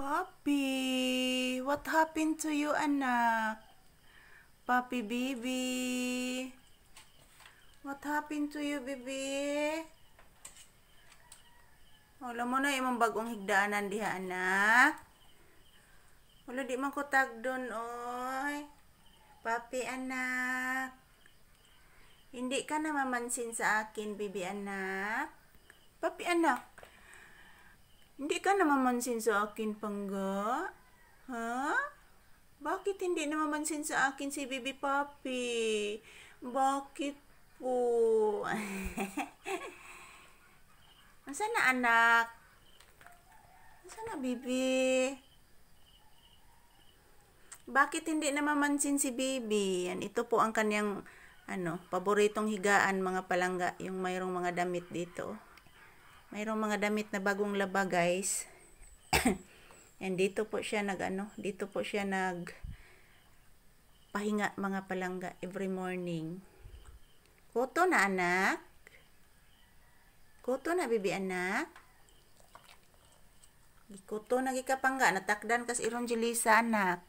Papi, what happened to you, anak? Papi, baby, what happened to you, baby? Wala mo na imong bagong higdaanan diha, anak. Wala di man ko tagdon, oy. Papi, anak. Hindi ka na mamansin sa akin, baby, anak. Papi, anak. Hindi ka namamansin sa akin, Pangga? Ha? Bakit hindi namamansin sa akin si Bibi Papi? Bakit po? Nasaan na, anak? Nasaan na, Bibi? Bakit hindi namamansin si Bibi? Yan, ito po ang kanyang ano, paboritong higaan mga palangga, yung mayroong mga damit dito. Mayroong mga damit na bagong laba, guys. And dito po siya nag ano, dito po siya nag pahinga mga palangga every morning. Kuto na anak. Kuto na bibi anak. Kuto na gikapangga natakdan kas iron jilisa anak.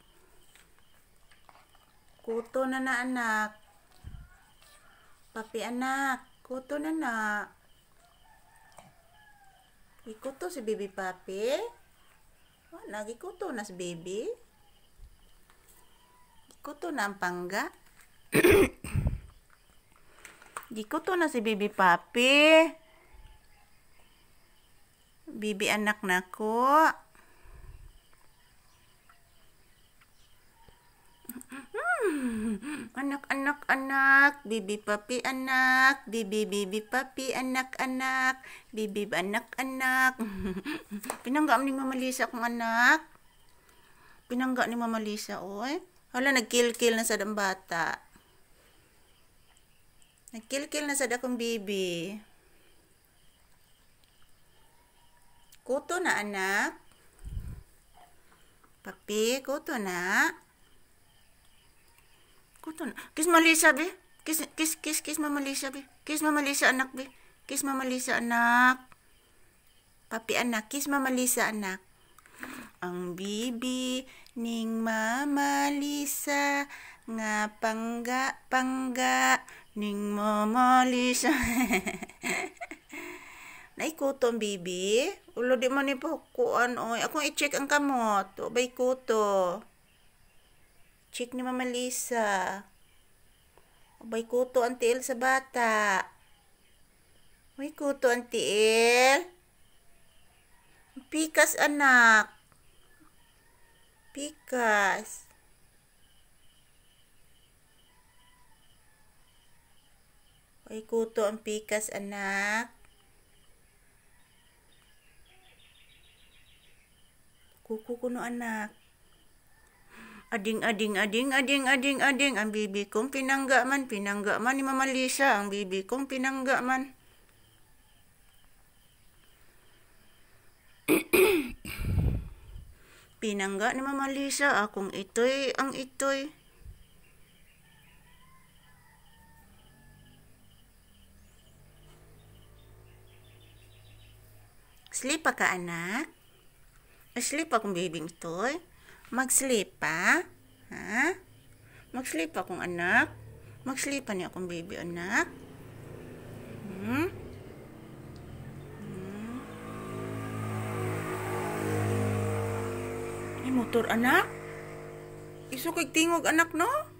Kuto na na anak. Papi anak, kuto na na. Ikuto si baby papi. Oh, nagikuto na si baby. Ikuto na ang pangga. Gikuto na si baby papi. Baby anak na ko. anak, anak, anak, bibi papi anak, bibi bibi papi anak, anak, bibi anak, anak. pinangga ni Mama Lisa kong anak. pinangga ni Mama Lisa, oy. Hala, nagkilkil na sa dambata. Nagkilkil na sa dakong bibi. Kuto na anak. Papi, kuto na. Kuto na. Kiss mo Lisa, be. Kiss, kiss, kiss, kiss mamalisa, Lisa, be. Kiss mamalisa, anak, be. Kiss Mama anak. Papi, anak. Kiss mamalisa, anak. Ang bibi ning Mama Lisa nga pangga pangga ning Mama Lisa. Naikutong bibi. Ulo di mo ni po kuan oy. Akong i-check ang kamot. Ubay kuto. Check ni Mama Lisa. Abay, kuto ang tiil sa bata. Uy, kuto ang tiil. Pikas, anak. Pikas. Uy, kuto ang pikas, anak. Kukukuno, anak. Ading, ading, ading, ading, ading, ading, ang bibi kong pinangga man, pinangga man ni Mama Lisa, ang bibi kong pinangga man. pinangga ni Mama Lisa, akong itoy, ang itoy. Sleep pa ka anak? Sleep akong bibing toy. Mag-sleep pa? Ha? Mag-sleep pa kong anak? Mag-sleep pa niya akong baby anak? Hmm? hmm? Ay, motor anak? Iso kay tingog anak no?